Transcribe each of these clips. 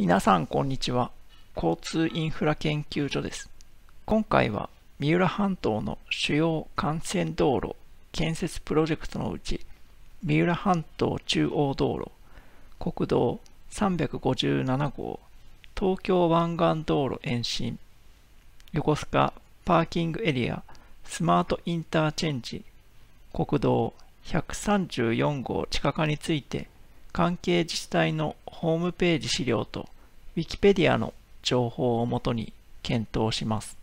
皆さんこんにちは交通インフラ研究所です今回は三浦半島の主要幹線道路建設プロジェクトのうち三浦半島中央道路国道357号東京湾岸道路延伸横須賀パーキングエリアスマートインターチェンジ国道134号地下化について関係自治体のホームページ資料と Wikipedia の情報をもとに検討します。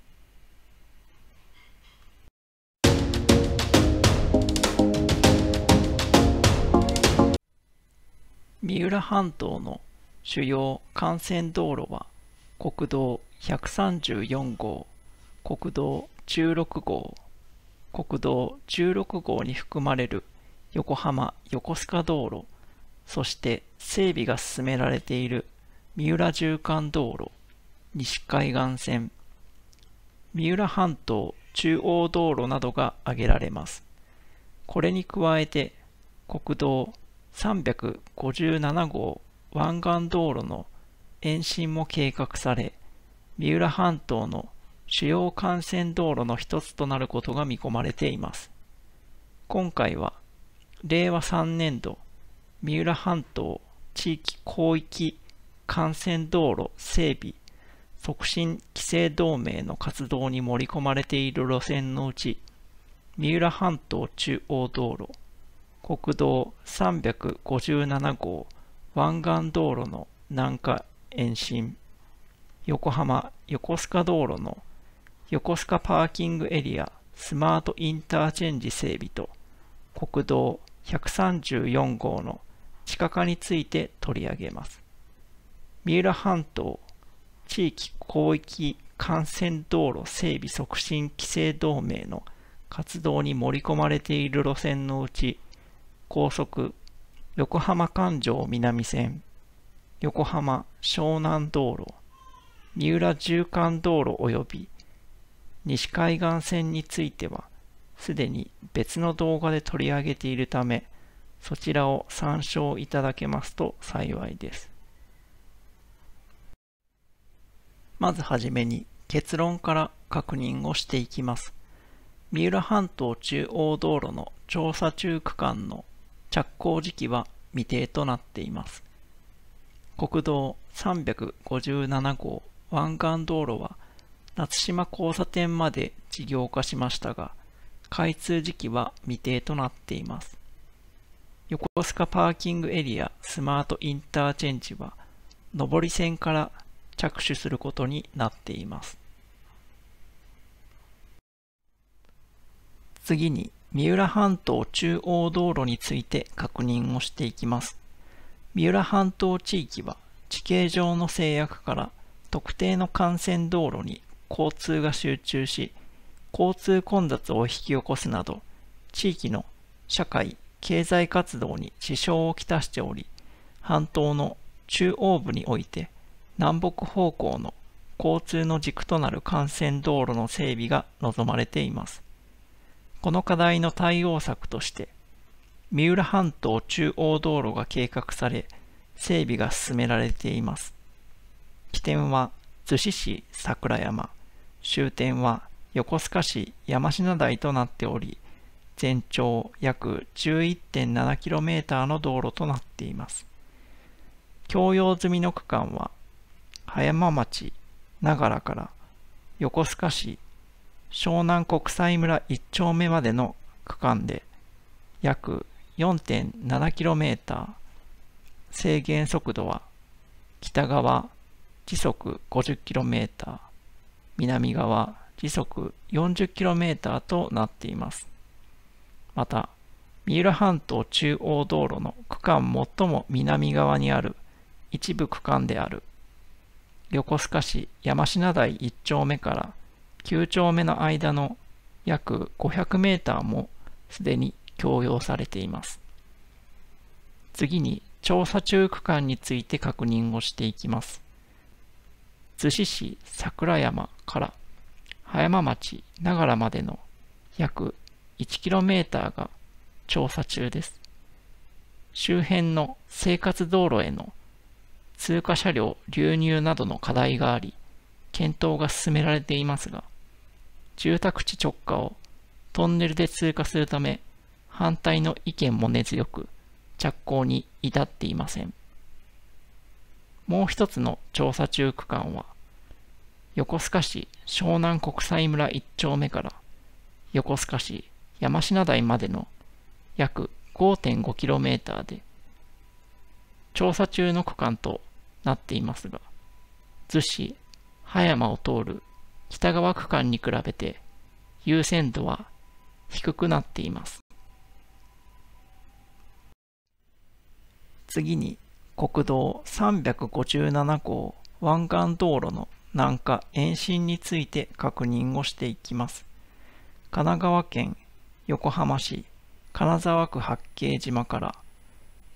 三浦半島の主要幹線道路は国道134号、国道16号、国道16号に含まれる横浜横須賀道路そして整備が進められている三浦縦貫道路、西海岸線、三浦半島中央道路などが挙げられます。これに加えて国道357号湾岸道路の延伸も計画され、三浦半島の主要幹線道路の一つとなることが見込まれています。今回は令和3年度三浦半島地域広域幹線道路整備促進規制同盟の活動に盛り込まれている路線のうち三浦半島中央道路国道357号湾岸道路の南下延伸横浜横須賀道路の横須賀パーキングエリアスマートインターチェンジ整備と国道134号の地下化について取り上げます。三浦半島地域広域幹線道路整備促進規制同盟の活動に盛り込まれている路線のうち高速横浜環状南線横浜湘南道路三浦縦貫道路及び西海岸線についてはすでに別の動画で取り上げているためそちらを参照いただけますと幸いです。まずはじめに結論から確認をしていきます。三浦半島中央道路の調査中区間の着工時期は未定となっています。国道357号湾岸道路は夏島交差点まで事業化しましたが、開通時期は未定となっています。横須賀パーキングエリアスマートインターチェンジは上り線から着手することになっています次に三浦半島中央道路について確認をしていきます三浦半島地域は地形上の制約から特定の幹線道路に交通が集中し交通混雑を引き起こすなど地域の社会経済活動に支障をきたしており、半島の中央部において南北方向の交通の軸となる幹線道路の整備が望まれています。この課題の対応策として、三浦半島中央道路が計画され、整備が進められています。起点は逗子市桜山、終点は横須賀市山科台となっており、全長約 11.7km の道路となっています。共用済みの区間は、葉山町、長良から横須賀市、湘南国際村1丁目までの区間で、約 4.7km、制限速度は北側時速 50km、南側時速 40km となっています。また、三浦半島中央道路の区間最も南側にある一部区間である横須賀市山科台1丁目から9丁目の間の約500メーターもすでに供用されています。次に調査中区間について確認をしていきます。逗子市桜山から葉山町長良までの約 1km が調査中です。周辺の生活道路への通過車両流入などの課題があり、検討が進められていますが、住宅地直下をトンネルで通過するため、反対の意見も根強く、着工に至っていません。もう一つの調査中区間は、横須賀市湘南国際村1丁目から横須賀市山科台までの約 5.5km で調査中の区間となっていますが逗子葉山を通る北側区間に比べて優先度は低くなっています次に国道357号湾岸道路の南下延伸について確認をしていきます神奈川県横浜市金沢区八景島から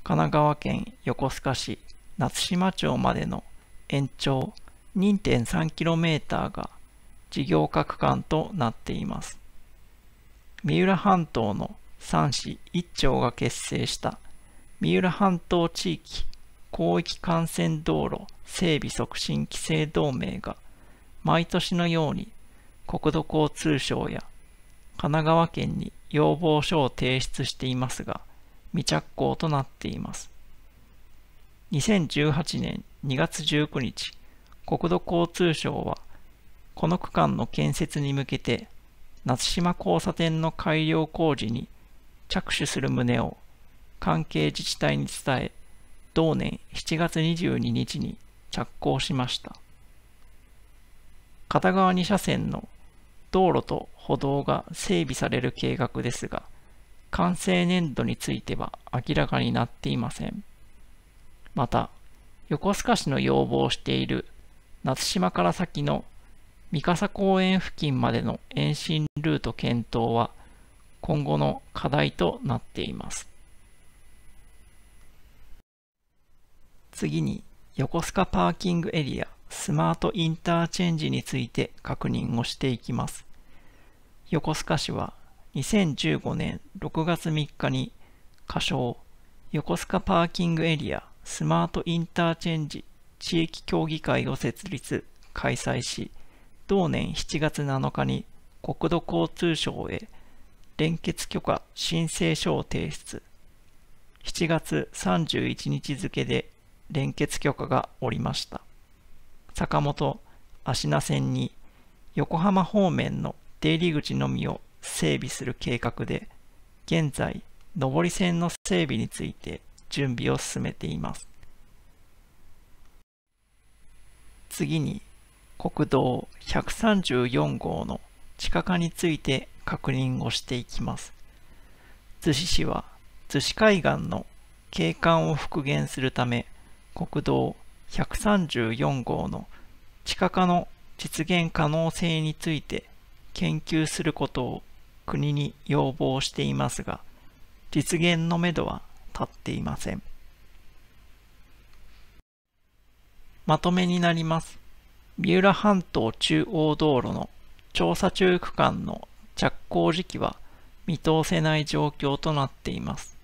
神奈川県横須賀市夏島町までの延長 2.3km が事業化区間となっています。三浦半島の3市1町が結成した三浦半島地域広域幹線道路整備促進規制同盟が毎年のように国土交通省や神奈川県に要望書を提出していますが、未着工となっています。2018年2月19日、国土交通省は、この区間の建設に向けて、夏島交差点の改良工事に着手する旨を関係自治体に伝え、同年7月22日に着工しました。片側2車線の道路と歩道が整備される計画ですが、完成年度については明らかになっていません。また、横須賀市の要望している夏島から先の三笠公園付近までの延伸ルート検討は今後の課題となっています。次に横須賀パーキングエリアスマートインターチェンジについて確認をしていきます。横須賀市は2015年6月3日に仮称横須賀パーキングエリアスマートインターチェンジ地域協議会を設立開催し同年7月7日に国土交通省へ連結許可申請書を提出7月31日付で連結許可がおりました坂本芦名線に横浜方面の出入り口のみを整備する計画で、現在、上り線の整備について準備を進めています。次に、国道134号の地下化について確認をしていきます。逗子市は、逗子海岸の景観を復元するため、国道134号の地下化の実現可能性について研究することを国に要望していますが、実現のめどは立っていません。まとめになります。三浦半島中央道路の調査中区間の着工時期は見通せない状況となっています。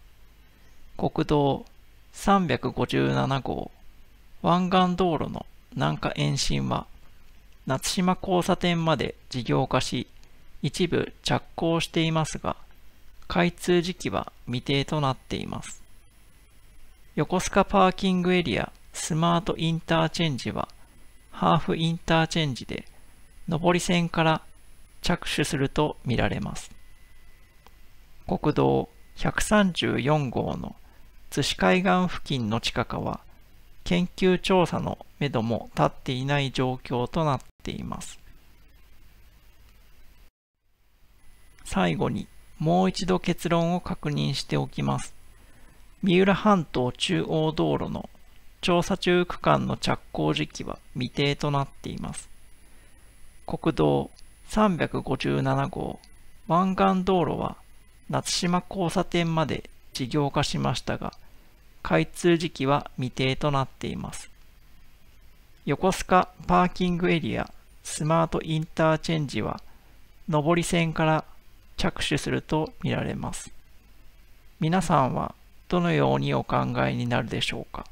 国道357号湾岸道路の南下延伸は夏島交差点まで事業化し一部着工していますが開通時期は未定となっています横須賀パーキングエリアスマートインターチェンジはハーフインターチェンジで上り線から着手すると見られます国道134号の津市海岸付近の近くは研究調査のめども立っていない状況となっています。最後にもう一度結論を確認しておきます。三浦半島中央道路の調査中区間の着工時期は未定となっています。国道357号湾岸道路は夏島交差点まで事業化しましたが、開通時期は未定となっています。横須賀パーキングエリアスマートインターチェンジは上り線から着手すると見られます。皆さんはどのようにお考えになるでしょうか